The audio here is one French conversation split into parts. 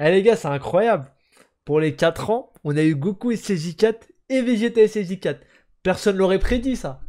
Eh les gars, c'est incroyable. Pour les 4 ans, on a eu Goku et CJ4 et Vegeta et CJ4. Personne l'aurait prédit ça.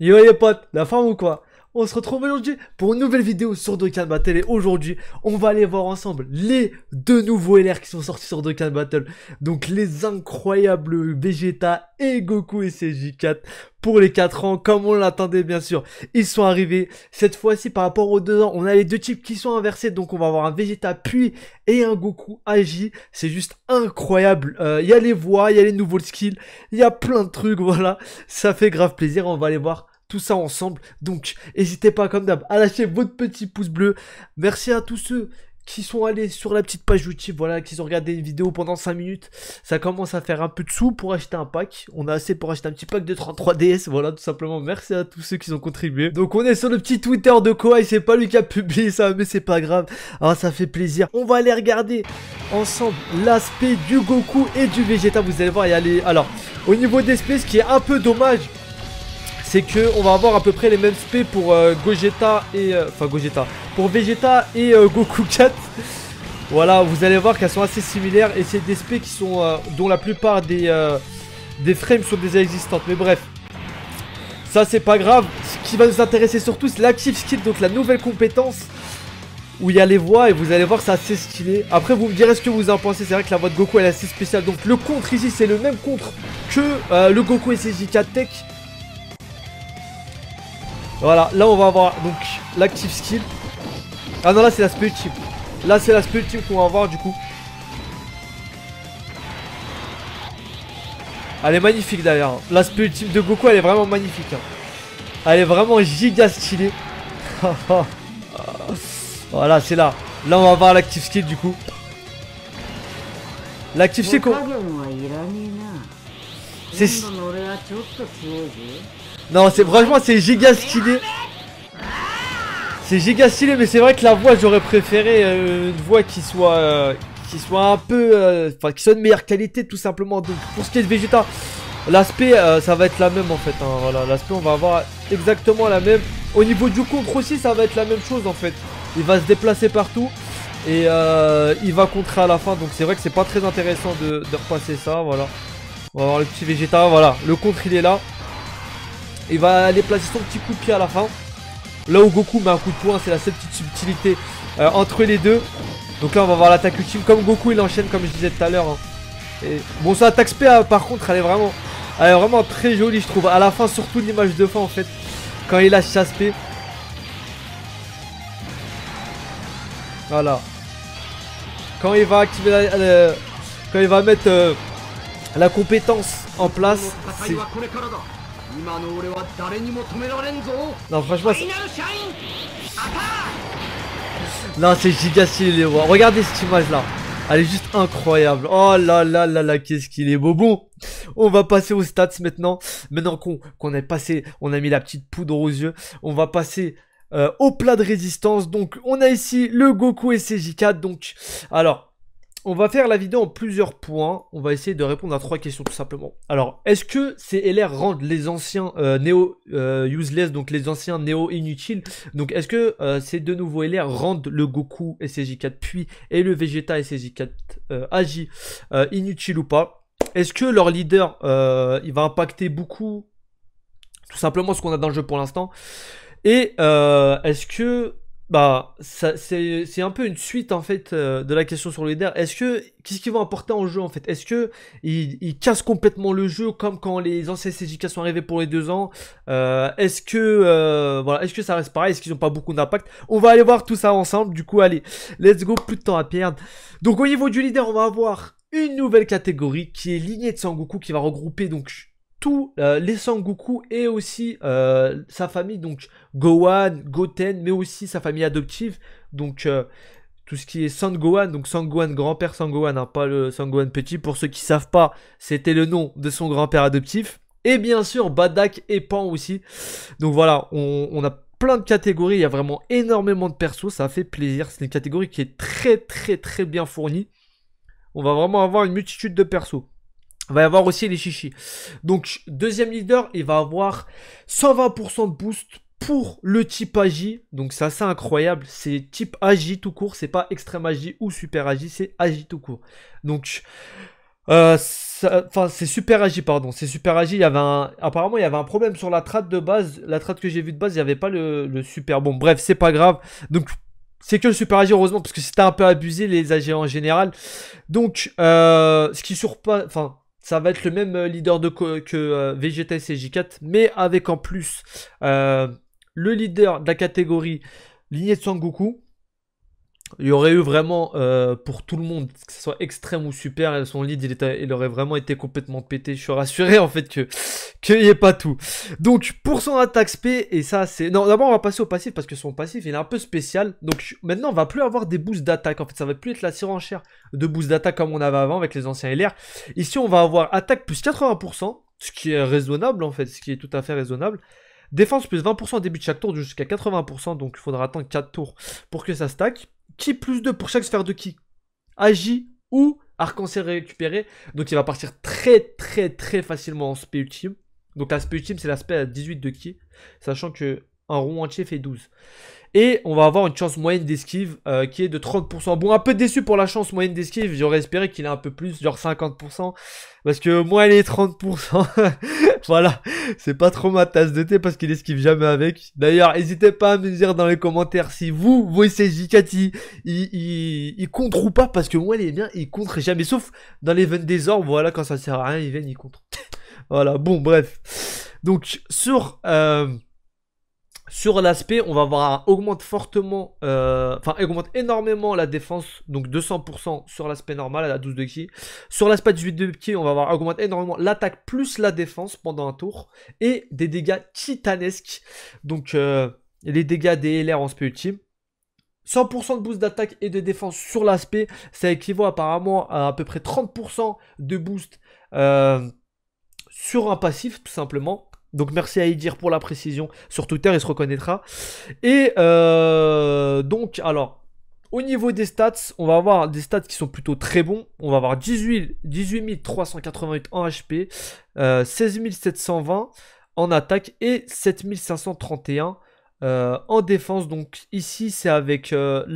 Yo les potes, la forme ou quoi on se retrouve aujourd'hui pour une nouvelle vidéo sur Dokkan Battle et aujourd'hui on va aller voir ensemble les deux nouveaux LR qui sont sortis sur Dokkan Battle donc les incroyables Vegeta et Goku et CJ4 pour les 4 ans comme on l'attendait bien sûr ils sont arrivés cette fois-ci par rapport aux deux ans on a les deux types qui sont inversés donc on va avoir un Vegeta puis et un Goku agi c'est juste incroyable euh, il y a les voix il y a les nouveaux skills il y a plein de trucs voilà ça fait grave plaisir on va aller voir tout ça ensemble. Donc, n'hésitez pas, comme d'hab, à lâcher votre petit pouce bleu. Merci à tous ceux qui sont allés sur la petite page YouTube, voilà, qui ont regardé une vidéo pendant 5 minutes, ça commence à faire un peu de sous pour acheter un pack. On a assez pour acheter un petit pack de 33DS, voilà, tout simplement. Merci à tous ceux qui ont contribué. Donc on est sur le petit Twitter de Koai, c'est pas lui qui a publié ça, mais c'est pas grave. Ah, ça fait plaisir. On va aller regarder ensemble l'aspect du Goku et du Vegeta. Vous allez voir, il y a les... Alors, au niveau des ce qui est un peu dommage, c'est que on va avoir à peu près les mêmes spés pour euh, Gogeta et... Euh, enfin Gogeta. Pour Vegeta et euh, Goku 4 voilà, vous allez voir qu'elles sont assez similaires. Et c'est des spés qui sont... dont la plupart des, des frames sont déjà existantes. Mais bref. Ça c'est pas grave. Ce qui va nous intéresser surtout c'est l'active skill. Donc la nouvelle compétence. Où il y a les voix et vous allez voir c'est assez stylé. Après vous me direz ce que vous en pensez. C'est vrai que la voix de Goku est assez spéciale. Donc le contre ici c'est le même contre que le Goku et ses Tech. Voilà, là on va avoir donc l'active skill. Ah non, là c'est l'aspect ultime. Là c'est l'aspect ultime qu'on va avoir du coup. Elle est magnifique d'ailleurs. L'aspect ultime de Goku, elle est vraiment magnifique. Hein. Elle est vraiment giga stylée. voilà, c'est là. Là on va avoir l'active skill du coup. L'active skill quoi non, c'est vraiment, c'est giga stylé. C'est giga stylé, mais c'est vrai que la voix, j'aurais préféré euh, une voix qui soit euh, qui soit un peu, euh, enfin, qui soit de meilleure qualité, tout simplement. Donc, pour ce qui est de Vegeta, l'aspect, ça va être la même en fait. Hein, voilà, l'aspect, on va avoir exactement la même. Au niveau du contre aussi, ça va être la même chose en fait. Il va se déplacer partout et il va contrer à la fin. Donc, c'est vrai que c'est pas très intéressant de, de repasser ça. Voilà. On va voir le petit Vegeta. Voilà, le contre, il est là. Il va aller placer son petit coup de pied à la fin. Là où Goku met un coup de poing, c'est la seule petite subtilité euh, entre les deux. Donc là, on va voir l'attaque ultime. Comme Goku, il enchaîne, comme je disais tout à l'heure. Hein. Et... Bon, sa attaque SP par contre, elle est vraiment elle est vraiment très jolie, je trouve. À la fin, surtout l'image de fin, en fait. Quand il lâche sa SP. Voilà. Quand il va activer la, Quand il va mettre euh, la compétence en place. Non, franchement, Non, c'est giga stylé, les rois. Regardez cette image là. Elle est juste incroyable. Oh là là là là, qu'est-ce qu'il est beau. Bon, on va passer aux stats maintenant. Maintenant qu'on qu'on a passé, on a mis la petite poudre aux yeux. On va passer euh, au plat de résistance. Donc, on a ici le Goku et ses g 4 Donc, alors, on va faire la vidéo en plusieurs points. On va essayer de répondre à trois questions tout simplement. Alors, est-ce que ces LR rendent les anciens euh, neo néo euh, useless, donc les anciens néo inutiles Donc, est-ce que euh, ces deux nouveaux LR rendent le Goku ssj 4 puis et le Vegeta ssj 4 Agi inutiles ou pas Est-ce que leur leader, il va impacter beaucoup tout simplement ce qu'on a dans le jeu pour l'instant et est-ce que bah, c'est un peu une suite en fait euh, de la question sur le leader. Est-ce que qu'est-ce qu'ils vont apporter en jeu en fait Est-ce que ils, cassent complètement le jeu comme quand les anciens CJK sont arrivés pour les deux ans euh, Est-ce que euh, voilà, est-ce que ça reste pareil Est-ce qu'ils n'ont pas beaucoup d'impact On va aller voir tout ça ensemble. Du coup, allez, let's go, plus de temps à perdre. Donc au niveau du leader, on va avoir une nouvelle catégorie qui est lignée de Sangoku qui va regrouper donc tous euh, les Sangoku et aussi euh, sa famille, donc Gohan, Goten, mais aussi sa famille adoptive, donc euh, tout ce qui est Sangohan, donc Sangohan grand-père Sangohan, hein, pas le Sangohan petit, pour ceux qui savent pas, c'était le nom de son grand-père adoptif, et bien sûr Badak et Pan aussi, donc voilà, on, on a plein de catégories, il y a vraiment énormément de persos, ça fait plaisir, c'est une catégorie qui est très très très bien fournie, on va vraiment avoir une multitude de persos. Il va y avoir aussi les chichis. Donc, deuxième leader, il va avoir 120% de boost pour le type agi. Donc, c'est assez incroyable. C'est type agi tout court. C'est pas extrême agi ou super agi. C'est agi tout court. Donc, euh, enfin, c'est super agi, pardon. C'est super agi. Il y avait un, apparemment, il y avait un problème sur la trade de base. La traite que j'ai vue de base, il n'y avait pas le, super. Bon, bref, c'est pas grave. Donc, c'est que le super agi, heureusement, parce que c'était un peu abusé, les agi en général. Donc, euh, ce qui surpasse, enfin, ça va être le même euh, leader de que euh, VGTS et J4, mais avec en plus euh, le leader de la catégorie Son Goku il y aurait eu vraiment euh, pour tout le monde, que ce soit extrême ou super, son lead il, aurait vraiment été complètement pété. Je suis rassuré en fait que qu'il n'y ait pas tout. Donc pour son attaque spé, et ça c'est. Non, d'abord on va passer au passif parce que son passif il est un peu spécial. Donc maintenant on va plus avoir des boosts d'attaque. En fait, ça va plus être la surenchère de boosts d'attaque comme on avait avant avec les anciens LR. Ici on va avoir attaque plus 80%, ce qui est raisonnable en fait, ce qui est tout à fait raisonnable. Défense plus 20% au début de chaque tour jusqu'à 80%, donc il faudra attendre 4 tours pour que ça stack. Qui plus 2 pour chaque sphère de qui Agi ou arc-en-ciel récupéré. Donc il va partir très très très facilement en spé ultime. Donc l'aspect ultime c'est l'aspect à 18 de qui, Sachant que un rond entier fait 12. Et on va avoir une chance moyenne d'esquive euh, qui est de 30%. Bon, un peu déçu pour la chance moyenne d'esquive. J'aurais espéré qu'il ait un peu plus, genre 50%. Parce que moi, elle est 30%. voilà, c'est pas trop ma tasse de thé parce qu'il esquive jamais avec. D'ailleurs, n'hésitez pas à me dire dans les commentaires si vous, voyez Jikati, il, il, il, contre ou pas. Parce que moi, elle est bien, il contre jamais. Sauf dans les des orbes, voilà, quand ça sert à rien, il vient, il contre. voilà, bon, bref. Donc, sur... Euh, sur l'aspect, on va voir augmente fortement, euh, augmente énormément la défense, donc 200% sur l'aspect normal à la 12 de qui. Sur l'aspect 18 de qui, on va voir augmente énormément l'attaque plus la défense pendant un tour et des dégâts titanesques. Donc euh, les dégâts des LR en SP ultime. 100% de boost d'attaque et de défense sur l'aspect, ça équivaut apparemment à à peu près 30% de boost euh, sur un passif tout simplement. Donc merci à Idir pour la précision. Sur Twitter, il se reconnaîtra. Et euh, donc, alors, au niveau des stats, on va avoir des stats qui sont plutôt très bons. On va avoir 18, 388 en HP, 16 720 en attaque et 7531 euh, en défense. Donc ici, c'est avec euh,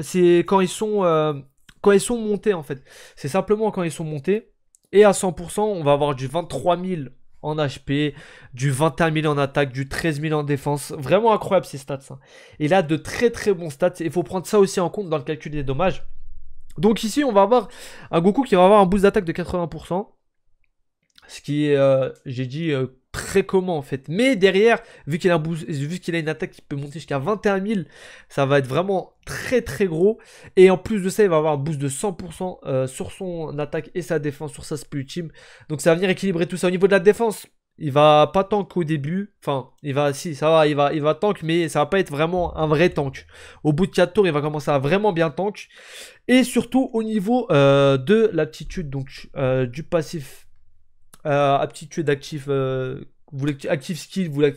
C'est quand ils sont quand ils sont montés en fait. C'est simplement quand ils sont montés. Et à 100%, on va avoir du 23 000 en HP, du 21 000 en attaque, du 13 000 en défense. Vraiment incroyable ces stats. Hein. Et là, de très très bons stats. Il faut prendre ça aussi en compte dans le calcul des dommages. Donc ici, on va avoir un Goku qui va avoir un boost d'attaque de 80%. Ce qui est, euh, j'ai dit, euh, très comment en fait. Mais derrière, vu qu'il a, a une attaque qui peut monter jusqu'à 21 000, ça va être vraiment très très gros. Et en plus de ça, il va avoir un boost de 100% euh, sur son attaque et sa défense, sur sa split team Donc ça va venir équilibrer tout ça. Au niveau de la défense, il va pas tank au début. Enfin, il va, si, ça va, il va, il va tank, mais ça va pas être vraiment un vrai tank. Au bout de 4 tours, il va commencer à vraiment bien tank. Et surtout au niveau euh, de l'aptitude, donc euh, du passif euh, aptitude active, euh, vous active skill, vous,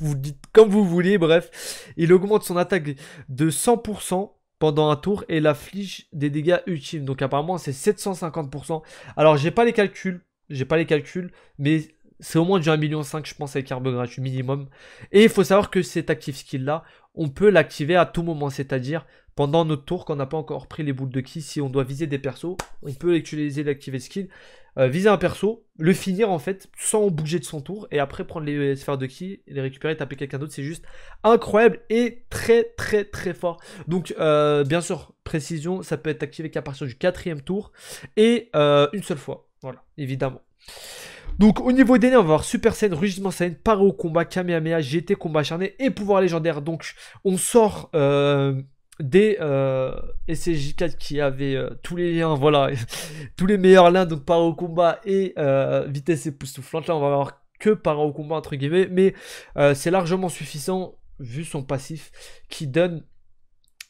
vous dites comme vous voulez, bref. Il augmente son attaque de 100% pendant un tour et l'afflige des dégâts utiles Donc apparemment c'est 750%. Alors j'ai pas les calculs, j'ai pas les calculs, mais c'est au moins du 1,5 million je pense avec carbone gratuit minimum. Et il faut savoir que cet active skill là, on peut l'activer à tout moment, c'est-à-dire pendant notre tour, Quand on n'a pas encore pris les boules de ki, si on doit viser des persos, on peut utiliser l'activer skill, euh, viser un perso, le finir en fait, sans bouger de son tour, et après prendre les sphères de ki, les récupérer, taper quelqu'un d'autre, c'est juste incroyable et très très très fort. Donc euh, bien sûr, précision, ça peut être activé qu'à partir du quatrième tour, et euh, une seule fois, voilà, évidemment. Donc au niveau des nains, on va avoir Super Saiyan, Rugissement Saiyan, Paro Combat, Kamehameha, GT Combat Acharné et Pouvoir Légendaire. Donc on sort des euh, SCJ4 qui avaient euh, tous les liens, voilà, tous les meilleurs liens, donc par au combat et euh, vitesse époustouflante. Là, on va avoir que par au combat, entre guillemets, mais euh, c'est largement suffisant vu son passif qui donne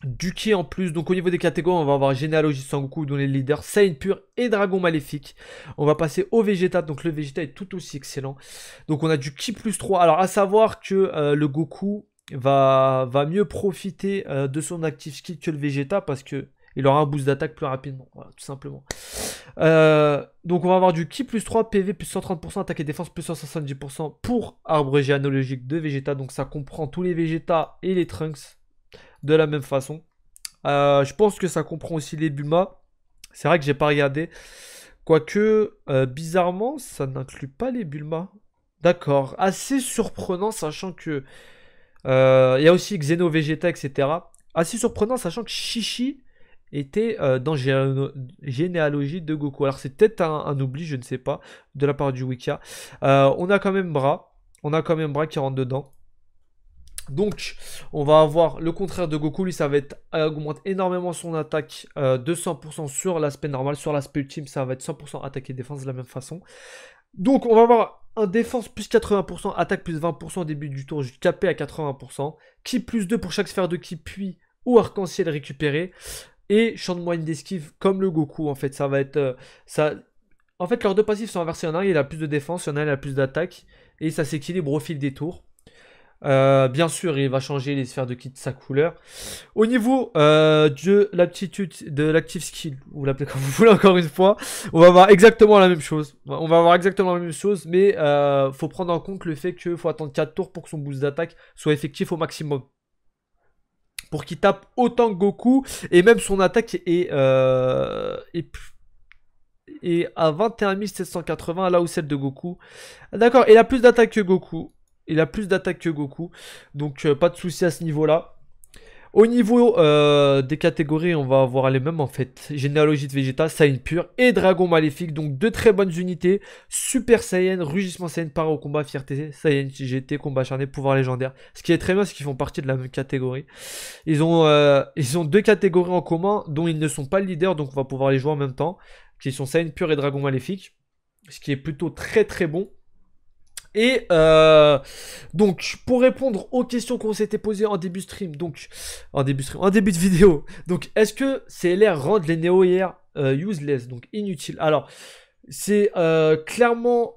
du ki en plus. Donc au niveau des catégories, on va avoir Généalogie Goku, dont les leaders Saint Pur et Dragon Maléfique. On va passer au Vegeta, donc le Vegeta est tout aussi excellent. Donc on a du ki plus 3. Alors à savoir que euh, le Goku va, va mieux profiter euh, de son active skill que le Végéta parce que il aura un boost d'attaque plus rapidement, tout simplement. Euh, donc on va avoir du ki plus 3, PV plus 130%, attaque et défense plus 170% pour arbre géanologique de Végéta Donc ça comprend tous les Végéta et les Trunks de la même façon. Euh, je pense que ça comprend aussi les Bulma, C'est vrai que j'ai pas regardé. Quoique, bizarrement, ça n'inclut pas les Bulma. D'accord. Assez surprenant, sachant que euh, il y a aussi Xeno Vegeta, etc. Assez surprenant, sachant que Shishi était euh, dans dans Généalogie de Goku. Alors c'est peut-être un, oubli, je ne sais pas, de la part du Wikia. Euh, on a quand même Bras. On a quand même Bras qui rentre dedans. Donc, on va avoir le contraire de Goku. Lui, ça va être augmente énormément son attaque 200% de 100% sur l'aspect normal. Sur l'aspect ultime, ça va être 100% attaque et défense de la même façon. Donc, on va avoir un défense plus 80%, attaque plus 20% au début du tour, capé à 80%, qui plus 2 pour chaque sphère de qui puis ou arc-en-ciel récupéré, et champ de moyenne d'esquive comme le Goku en fait, ça va être... Euh, ça... En fait leurs deux passifs sont inversés, en a un il a plus de défense, il y en a un il a plus d'attaque, et ça s'équilibre au fil des tours. Euh, bien sûr, il va changer les sphères de kit sa couleur. Au niveau euh, de l'aptitude, de l'active skill, vous l'appelez comme vous voulez encore une fois, on va avoir exactement la même chose. On va avoir exactement la même chose, mais euh, faut prendre en compte le fait qu'il faut attendre 4 tours pour que son boost d'attaque soit effectif au maximum. Pour qu'il tape autant que Goku, et même son attaque est, euh, est et à 21 780 là où celle de Goku. D'accord, il a plus d'attaque que Goku. Il a plus d'attaque que Goku. Donc euh, pas de souci à ce niveau-là. Au niveau euh, des catégories, on va avoir les mêmes en fait. Généalogie de Vegeta, Saiyan pur et Dragon maléfique. Donc deux très bonnes unités. Super Saiyan, Rugissement Saiyan, Paro au combat, Fierté Saiyan GT, Combat charné, Pouvoir légendaire. Ce qui est très bien, c'est qu'ils font partie de la même catégorie. Ils ont, euh, ils ont deux catégories en commun dont ils ne sont pas leaders, donc on va pouvoir les jouer en même temps. Qui sont Saiyan pur et Dragon maléfique. Ce qui est plutôt très très bon. Et euh, donc, pour répondre aux questions qu'on s'était posées en début stream, donc en début stream, en début de vidéo, donc est-ce que ces LR rendent les néo IR euh, useless, donc inutiles Alors, c'est euh, clairement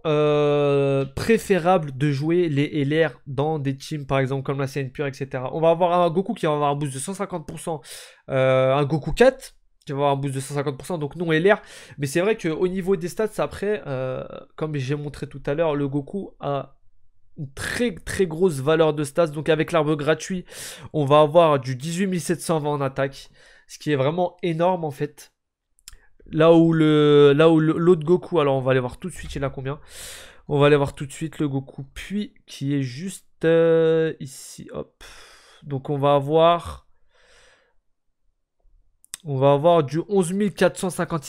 préférable de jouer les LR dans des teams, par exemple, comme la pure etc. On va avoir un Goku qui va avoir un boost de 150%, un Goku 4 qui avoir un boost de 150%, donc non LR. Mais c'est vrai qu'au niveau des stats, après, euh, comme j'ai montré tout à l'heure, le Goku a une très très grosse valeur de stats. Donc avec l'arbre gratuit, on va avoir du 720 en attaque, ce qui est vraiment énorme en fait. Là où le là où l'autre Goku, alors on va aller voir tout de suite, il a combien On va aller voir tout de suite le Goku puis qui est juste euh, ici, hop. Donc on va avoir on va avoir du 11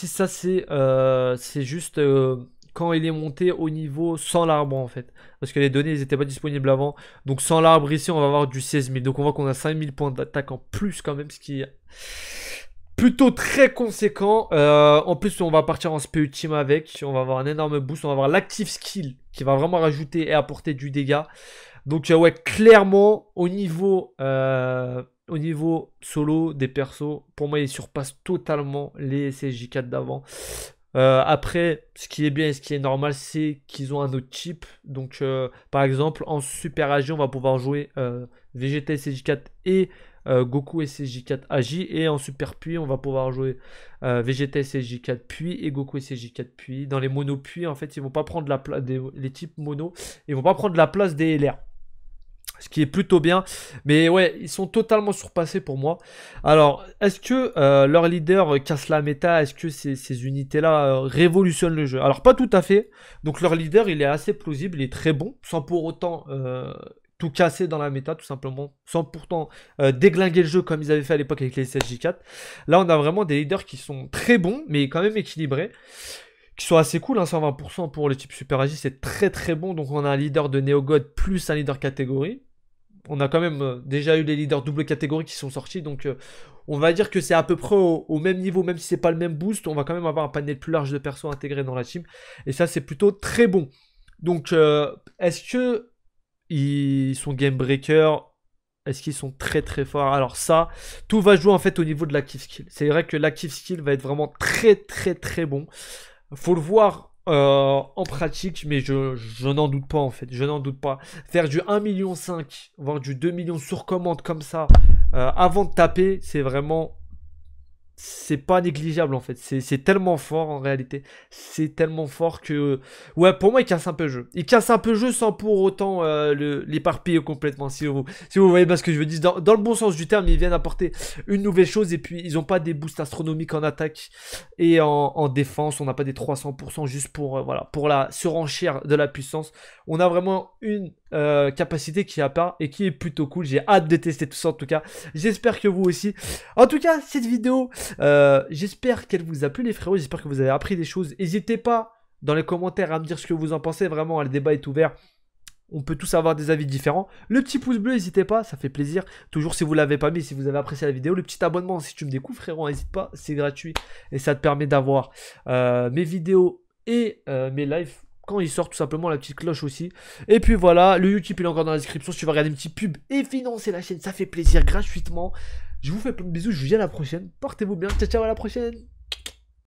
Ça, c'est euh, juste euh, quand il est monté au niveau sans l'arbre, en fait. Parce que les données, n'étaient pas disponibles avant. Donc, sans l'arbre, ici, on va avoir du 16000. Donc, on voit qu'on a 5000 points d'attaque en plus, quand même, ce qui est plutôt très conséquent. Euh, en plus, on va partir en SP ultime avec. On va avoir un énorme boost. On va avoir l'active skill qui va vraiment rajouter et apporter du dégât. Donc, euh, ouais, clairement, au niveau au niveau solo des persos, pour moi, ils surpassent totalement les ssj 4 d'avant. Euh, après, ce qui est bien et ce qui est normal, c'est qu'ils ont un autre type Donc, euh, par exemple, en Super agi on va pouvoir jouer VGT euh, Vegeta 4 et Goku et 4 agi Et en Super Puits, on va pouvoir jouer VGT ssj 4 Puits et Goku et 4 Puy. Dans les mono Puits, en fait, ils vont pas prendre la place des les types mono. Ils vont pas prendre la place des LR ce qui est plutôt bien. Mais ouais, ils sont totalement surpassés pour moi. Alors, est-ce que euh, leur leader euh, casse la méta Est-ce que ces, unités-là euh, révolutionnent le jeu Alors, pas tout à fait. Donc, leur leader, il est assez plausible, il est très bon, sans pour autant tout casser dans la méta, tout simplement, sans pourtant déglinguer le jeu comme ils avaient fait à l'époque avec les ssj 4 Là, on a vraiment des leaders qui sont très bons, mais quand même équilibrés qui sont assez cool, 120% hein, pour le type Super Agi, c'est très très bon. Donc on a un leader de God plus un leader catégorie on a quand même euh, déjà eu les leaders double catégorie qui sont sortis. Donc euh, on va dire que c'est à peu près au, même niveau, même si c'est pas le même boost, on va quand même avoir un panel plus large de persos intégrés dans la team. Et ça c'est plutôt très bon. Donc euh, est-ce que ils sont game breaker est-ce qu'ils sont très très forts Alors ça, tout va jouer en fait au niveau de l'active skill. C'est vrai que l'active skill va être vraiment très très très bon. Faut le voir euh, en pratique, mais je, n'en doute pas en fait, je n'en doute pas. Faire du 1,5 million, voire du 2 millions sur commande comme ça, euh, avant de taper, c'est vraiment c'est pas négligeable en fait. C'est tellement fort en réalité. C'est tellement fort que. Ouais, pour moi, il casse un peu le jeu. Il casse un peu le jeu sans pour autant euh, l'éparpiller complètement. Si vous, si vous voyez ce que je veux dire, dans, le bon sens du terme, ils viennent apporter une nouvelle chose et puis ils ont pas des boosts astronomiques en attaque et en, défense. On n'a pas des 300% juste pour, se euh, voilà, pour la surenchère de la puissance. On a vraiment une euh, capacité qui a et qui est plutôt cool. J'ai hâte de tester tout ça en tout cas. J'espère que vous aussi. En tout cas, cette vidéo, euh, j'espère qu'elle vous a plu les frérots. J'espère que vous avez appris des choses. N'hésitez pas dans les commentaires à me dire ce que vous en pensez. Vraiment, le débat est ouvert on peut tous avoir des avis différents. Le petit pouce bleu, n'hésitez pas, ça fait plaisir. Toujours si vous l'avez pas mis, si vous avez apprécié la vidéo, le petit abonnement si tu me découvres, frérot, n'hésite pas, c'est gratuit et ça te permet d'avoir euh, mes vidéos et mes lives quand il sort tout simplement la petite cloche aussi. Et puis voilà, le YouTube il est encore dans la description, si tu vas regarder une petite pub et financer la chaîne, ça fait plaisir gratuitement. Je vous fais plein de bisous, je vous dis à la prochaine, portez-vous bien, ciao ciao à la prochaine